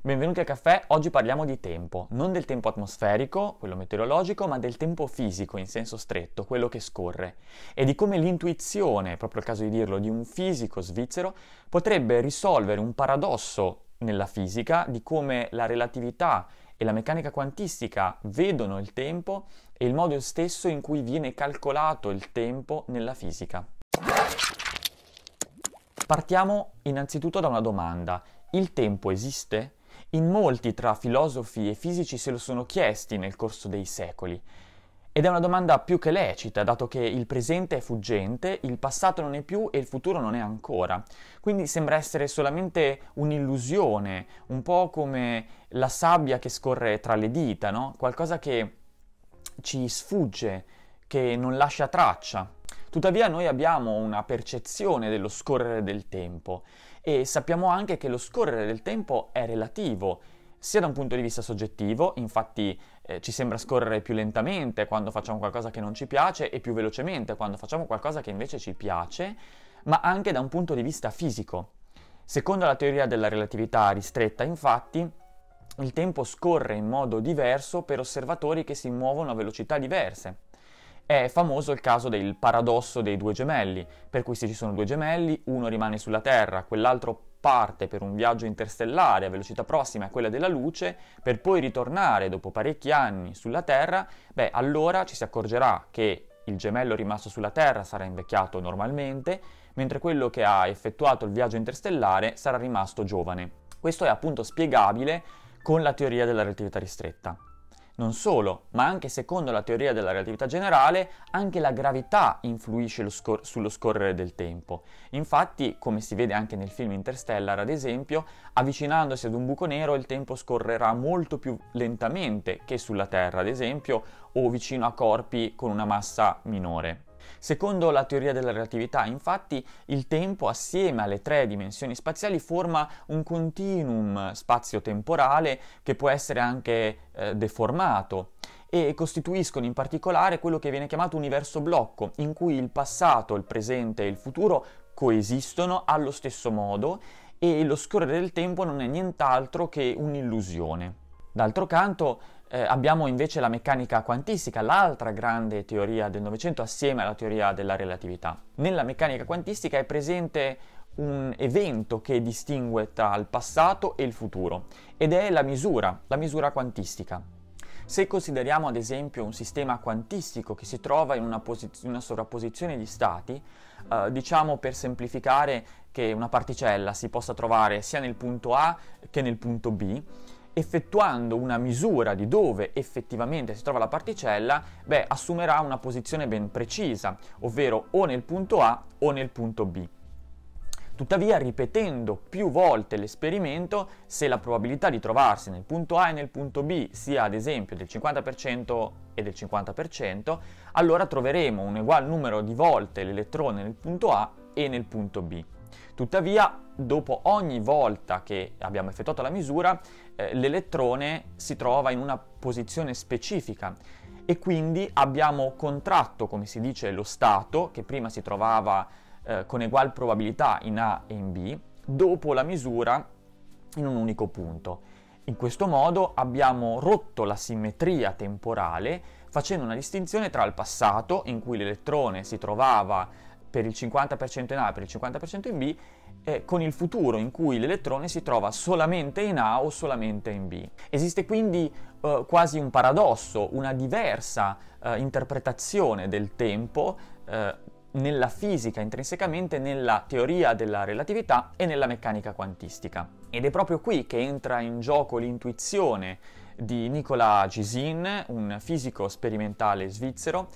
Benvenuti a Caffè, oggi parliamo di tempo, non del tempo atmosferico, quello meteorologico, ma del tempo fisico in senso stretto, quello che scorre, e di come l'intuizione, proprio il caso di dirlo, di un fisico svizzero potrebbe risolvere un paradosso nella fisica di come la relatività e la meccanica quantistica vedono il tempo e il modo stesso in cui viene calcolato il tempo nella fisica. Partiamo innanzitutto da una domanda. Il tempo esiste? in molti tra filosofi e fisici se lo sono chiesti nel corso dei secoli. Ed è una domanda più che lecita, dato che il presente è fuggente, il passato non è più e il futuro non è ancora. Quindi sembra essere solamente un'illusione, un po' come la sabbia che scorre tra le dita, no? Qualcosa che ci sfugge, che non lascia traccia. Tuttavia noi abbiamo una percezione dello scorrere del tempo e sappiamo anche che lo scorrere del tempo è relativo, sia da un punto di vista soggettivo, infatti eh, ci sembra scorrere più lentamente quando facciamo qualcosa che non ci piace e più velocemente quando facciamo qualcosa che invece ci piace, ma anche da un punto di vista fisico. Secondo la teoria della relatività ristretta, infatti, il tempo scorre in modo diverso per osservatori che si muovono a velocità diverse. È famoso il caso del paradosso dei due gemelli, per cui se ci sono due gemelli, uno rimane sulla Terra, quell'altro parte per un viaggio interstellare a velocità prossima a quella della luce, per poi ritornare dopo parecchi anni sulla Terra, beh, allora ci si accorgerà che il gemello rimasto sulla Terra sarà invecchiato normalmente, mentre quello che ha effettuato il viaggio interstellare sarà rimasto giovane. Questo è appunto spiegabile con la teoria della relatività ristretta. Non solo, ma anche secondo la teoria della relatività generale, anche la gravità influisce scor- sullo scorrere del tempo. Infatti, come si vede anche nel film Interstellar, ad esempio, avvicinandosi ad un buco nero il tempo scorrerà molto più lentamente che sulla Terra, ad esempio, o vicino a corpi con una massa minore. Secondo la teoria della relatività, infatti, il tempo assieme alle tre dimensioni spaziali forma un continuum spazio-temporale che può essere anche eh, deformato e costituiscono in particolare quello che viene chiamato universo blocco, in cui il passato, il presente e il futuro coesistono allo stesso modo e lo scorrere del tempo non è nient'altro che un'illusione. D'altro canto, eh, abbiamo invece la meccanica quantistica, l'altra grande teoria del Novecento assieme alla teoria della relatività. Nella meccanica quantistica è presente un evento che distingue tra il passato e il futuro ed è la misura, la misura quantistica. Se consideriamo ad esempio un sistema quantistico che si trova in una, posiz- una sovrapposizione di stati, eh, diciamo per semplificare che una particella si possa trovare sia nel punto A che nel punto B, effettuando una misura di dove effettivamente si trova la particella, beh, assumerà una posizione ben precisa, ovvero o nel punto A o nel punto B. Tuttavia, ripetendo più volte l'esperimento, se la probabilità di trovarsi nel punto A e nel punto B sia ad esempio del 50% e del 50%, allora troveremo un ugual numero di volte l'elettrone nel punto A e nel punto B. Tuttavia, dopo ogni volta che abbiamo effettuato la misura, eh, l'elettrone si trova in una posizione specifica e quindi abbiamo contratto, come si dice, lo stato che prima si trovava eh, con ugual probabilità in A e in B, dopo la misura in un unico punto. In questo modo abbiamo rotto la simmetria temporale facendo una distinzione tra il passato, in cui l'elettrone si trovava per il 50% in A e per il 50% in B, eh, con il futuro in cui l'elettrone si trova solamente in A o solamente in B. Esiste quindi eh, quasi un paradosso, una diversa eh, interpretazione del tempo eh, nella fisica intrinsecamente, nella teoria della relatività e nella meccanica quantistica. Ed è proprio qui che entra in gioco l'intuizione di Nicolas Gisin, un fisico sperimentale svizzero,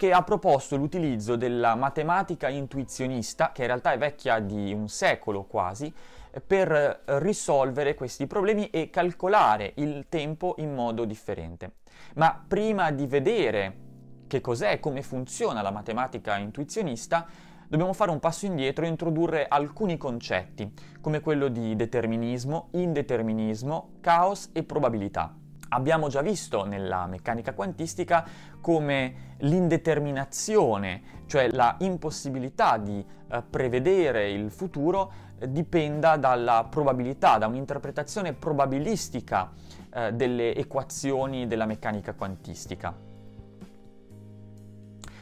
che ha proposto l'utilizzo della matematica intuizionista, che in realtà è vecchia di un secolo quasi, per risolvere questi problemi e calcolare il tempo in modo differente. Ma prima di vedere che cos'è e come funziona la matematica intuizionista, dobbiamo fare un passo indietro e introdurre alcuni concetti, come quello di determinismo, indeterminismo, caos e probabilità. Abbiamo già visto nella meccanica quantistica come l'indeterminazione, cioè la impossibilità di eh, prevedere il futuro, eh, dipenda dalla probabilità, da un'interpretazione probabilistica eh, delle equazioni della meccanica quantistica.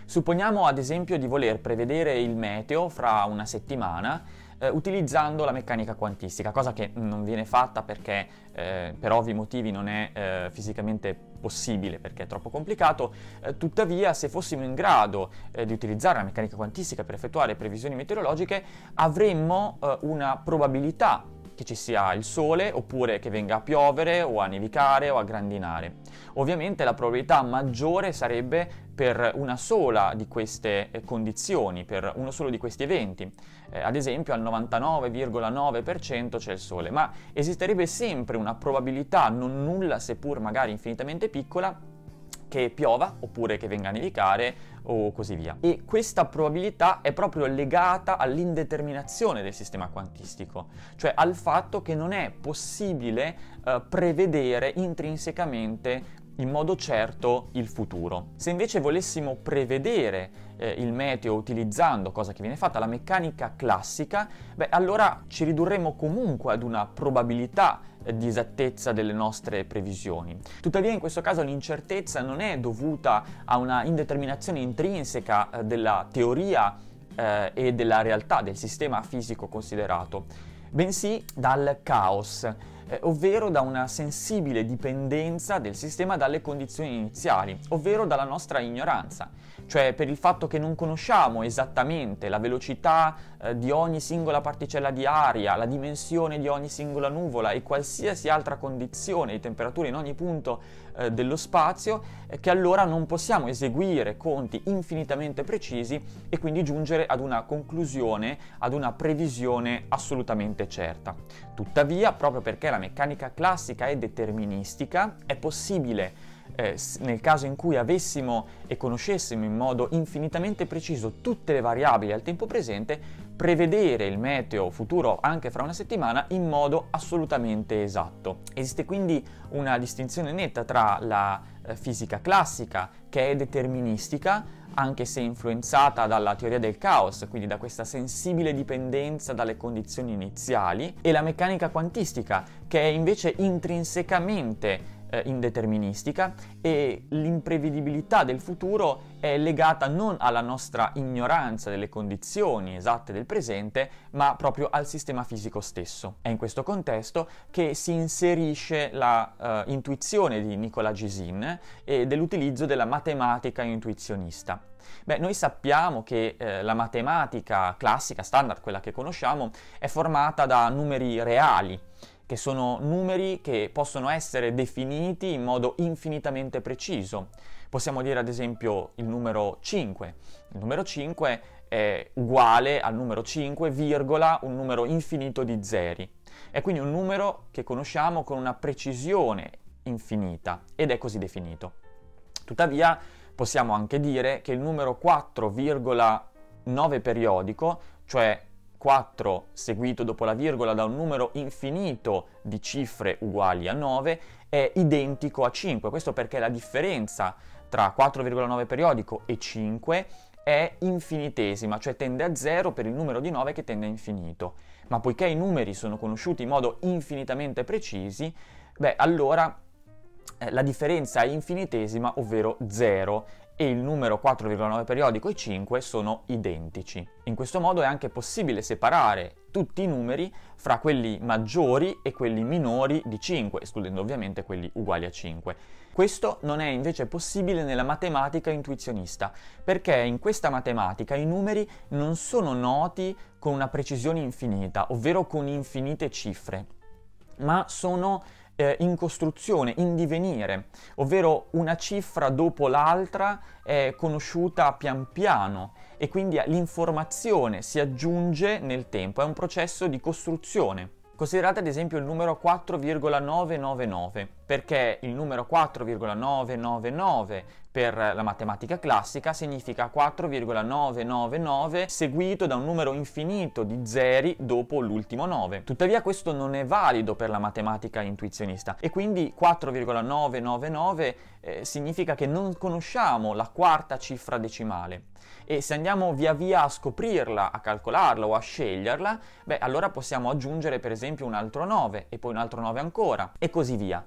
Supponiamo ad esempio di voler prevedere il meteo fra una settimana eh, utilizzando la meccanica quantistica, cosa che non viene fatta perché eh, per ovvi motivi non è eh, fisicamente possibile perché è troppo complicato, eh, tuttavia se fossimo in grado eh, di utilizzare la meccanica quantistica per effettuare previsioni meteorologiche avremmo eh, una probabilità che ci sia il sole oppure che venga a piovere o a nevicare o a grandinare. Ovviamente la probabilità maggiore sarebbe per una sola di queste eh, condizioni, per uno solo di questi eventi. Eh, ad esempio al 99,9% c'è il sole, ma esisterebbe sempre una probabilità non nulla, seppur magari infinitamente piccola, che piova oppure che venga a nevicare o così via. E questa probabilità è proprio legata all'indeterminazione del sistema quantistico, cioè al fatto che non è possibile eh, prevedere intrinsecamente in modo certo il futuro. Se invece volessimo prevedere eh, il meteo utilizzando, cosa che viene fatta, la meccanica classica, beh allora ci ridurremo comunque ad una probabilità eh, di esattezza delle nostre previsioni. Tuttavia in questo caso l'incertezza non è dovuta a una indeterminazione intrinseca eh, della teoria eh, e della realtà, del sistema fisico considerato, bensì dal caos, eh, ovvero da una sensibile dipendenza del sistema dalle condizioni iniziali, ovvero dalla nostra ignoranza cioè per il fatto che non conosciamo esattamente la velocità eh, di ogni singola particella di aria, la dimensione di ogni singola nuvola e qualsiasi altra condizione di temperatura in ogni punto eh, dello spazio, eh, che allora non possiamo eseguire conti infinitamente precisi e quindi giungere ad una conclusione, ad una previsione assolutamente certa. Tuttavia, proprio perché la meccanica classica è deterministica, è possibile eh, nel caso in cui avessimo e conoscessimo in modo infinitamente preciso tutte le variabili al tempo presente, prevedere il meteo futuro anche fra una settimana in modo assolutamente esatto. Esiste quindi una distinzione netta tra la eh, fisica classica, che è deterministica, anche se influenzata dalla teoria del caos, quindi da questa sensibile dipendenza dalle condizioni iniziali, e la meccanica quantistica, che è invece intrinsecamente eh, indeterministica e l'imprevedibilità del futuro è legata non alla nostra ignoranza delle condizioni esatte del presente, ma proprio al sistema fisico stesso. È in questo contesto che si inserisce la eh, intuizione di Nicola Gisin e dell'utilizzo della matematica intuizionista. Beh, noi sappiamo che eh, la matematica classica, standard, quella che conosciamo, è formata da numeri reali, che sono numeri che possono essere definiti in modo infinitamente preciso. Possiamo dire ad esempio il numero 5. Il numero 5 è uguale al numero 5, virgola, un numero infinito di zeri. È quindi un numero che conosciamo con una precisione infinita ed è così definito. Tuttavia possiamo anche dire che il numero 4,9 periodico, cioè 4 seguito dopo la virgola da un numero infinito di cifre uguali a 9 è identico a 5. Questo perché la differenza tra 4,9 periodico e 5 è infinitesima, cioè tende a 0 per il numero di 9 che tende a infinito. Ma poiché i numeri sono conosciuti in modo infinitamente precisi, beh, allora eh, la differenza è infinitesima, ovvero 0, e il numero 4,9 periodico e 5 sono identici. In questo modo è anche possibile separare tutti i numeri fra quelli maggiori e quelli minori di 5, escludendo ovviamente quelli uguali a 5. Questo non è invece possibile nella matematica intuizionista, perché in questa matematica i numeri non sono noti con una precisione infinita, ovvero con infinite cifre, ma sono eh, in costruzione, in divenire, ovvero una cifra dopo l'altra è conosciuta pian piano e quindi l'informazione si aggiunge nel tempo, è un processo di costruzione. Considerate ad esempio il numero 4,999, perché il numero 4,999 per la matematica classica significa 4,999 seguito da un numero infinito di zeri dopo l'ultimo 9. Tuttavia questo non è valido per la matematica intuizionista e quindi 4,999 eh, significa che non conosciamo la quarta cifra decimale e se andiamo via via a scoprirla, a calcolarla o a sceglierla, beh allora possiamo aggiungere per esempio un altro 9 e poi un altro 9 ancora e così via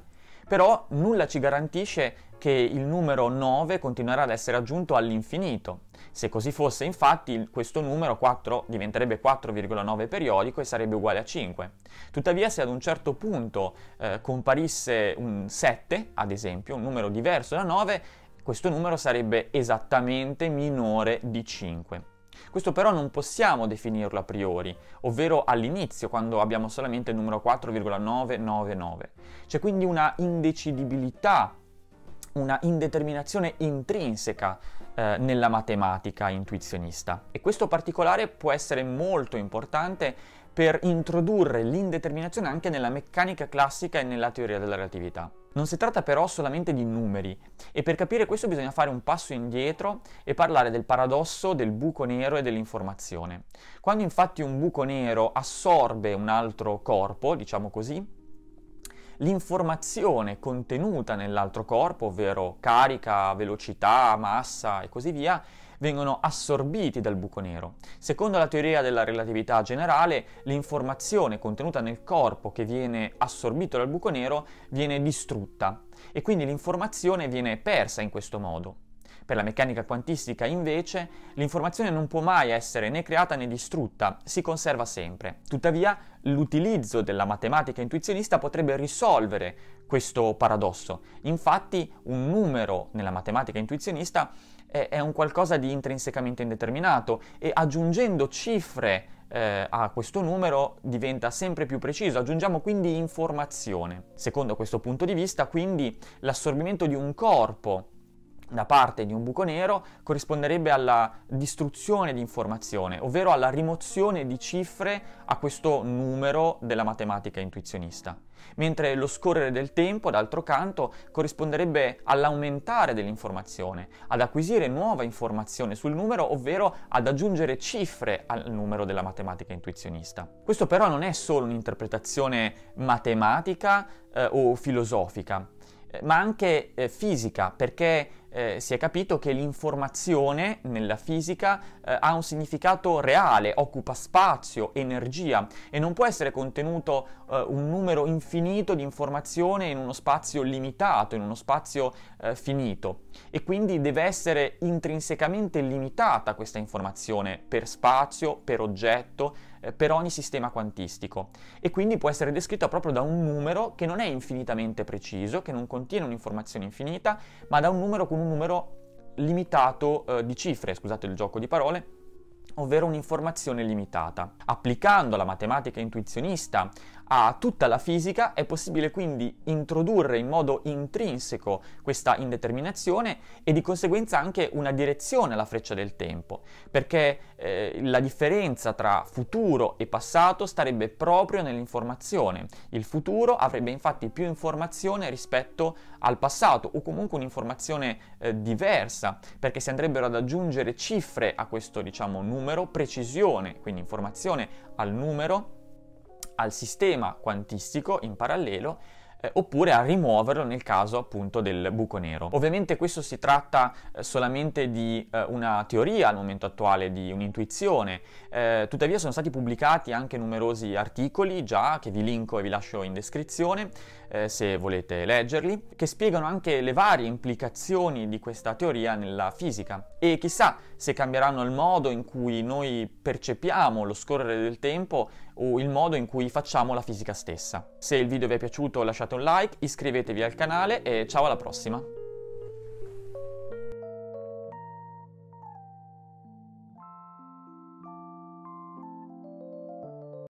però nulla ci garantisce che il numero 9 continuerà ad essere aggiunto all'infinito. Se così fosse infatti questo numero 4 diventerebbe 4,9 periodico e sarebbe uguale a 5. Tuttavia se ad un certo punto eh, comparisse un 7, ad esempio, un numero diverso da 9, questo numero sarebbe esattamente minore di 5. Questo però non possiamo definirlo a priori, ovvero all'inizio, quando abbiamo solamente il numero 4,999. C'è quindi una indecidibilità una indeterminazione intrinseca eh, nella matematica intuizionista. E questo particolare può essere molto importante per introdurre l'indeterminazione anche nella meccanica classica e nella teoria della relatività. Non si tratta però solamente di numeri e per capire questo bisogna fare un passo indietro e parlare del paradosso del buco nero e dell'informazione. Quando infatti un buco nero assorbe un altro corpo, diciamo così, l'informazione contenuta nell'altro corpo, ovvero carica, velocità, massa e così via, vengono assorbiti dal buco nero. Secondo la teoria della relatività generale, l'informazione contenuta nel corpo che viene assorbito dal buco nero viene distrutta e quindi l'informazione viene persa in questo modo. Per la meccanica quantistica, invece, l'informazione non può mai essere né creata né distrutta, si conserva sempre. Tuttavia, l'utilizzo della matematica intuizionista potrebbe risolvere questo paradosso. Infatti, un numero nella matematica intuizionista è, è un qualcosa di intrinsecamente indeterminato e aggiungendo cifre eh, a questo numero diventa sempre più preciso, aggiungiamo quindi informazione. Secondo questo punto di vista, quindi l'assorbimento di un corpo da parte di un buco nero corrisponderebbe alla distruzione di informazione, ovvero alla rimozione di cifre a questo numero della matematica intuizionista. Mentre lo scorrere del tempo, d'altro canto, corrisponderebbe all'aumentare dell'informazione, ad acquisire nuova informazione sul numero, ovvero ad aggiungere cifre al numero della matematica intuizionista. Questo però non è solo un'interpretazione matematica eh, o filosofica, eh, ma anche eh, fisica, perché eh, si è capito che l'informazione nella fisica eh, ha un significato reale, occupa spazio, energia e non può essere contenuto eh, un numero infinito di informazione in uno spazio limitato, in uno spazio eh, finito e quindi deve essere intrinsecamente limitata questa informazione per spazio, per oggetto, eh, per ogni sistema quantistico e quindi può essere descritta proprio da un numero che non è infinitamente preciso, che non contiene un'informazione infinita, ma da un numero con un numero limitato eh, di cifre, scusate il gioco di parole, ovvero un'informazione limitata. Applicando la matematica intuizionista a tutta la fisica, è possibile quindi introdurre in modo intrinseco questa indeterminazione e di conseguenza anche una direzione alla freccia del tempo, perché eh, la differenza tra futuro e passato starebbe proprio nell'informazione. Il futuro avrebbe infatti più informazione rispetto al passato o comunque un'informazione eh, diversa, perché si andrebbero ad aggiungere cifre a questo diciamo numero, precisione, quindi informazione al numero al sistema quantistico in parallelo eh, oppure a rimuoverlo nel caso appunto del buco nero. Ovviamente questo si tratta eh, solamente di eh, una teoria al momento attuale, di un'intuizione, tuttavia sono stati pubblicati anche numerosi articoli già che vi linko e vi lascio in descrizione se volete leggerli, che spiegano anche le varie implicazioni di questa teoria nella fisica e chissà se cambieranno il modo in cui noi percepiamo lo scorrere del tempo o il modo in cui facciamo la fisica stessa. Se il video vi è piaciuto lasciate un like, iscrivetevi al canale e ciao alla prossima!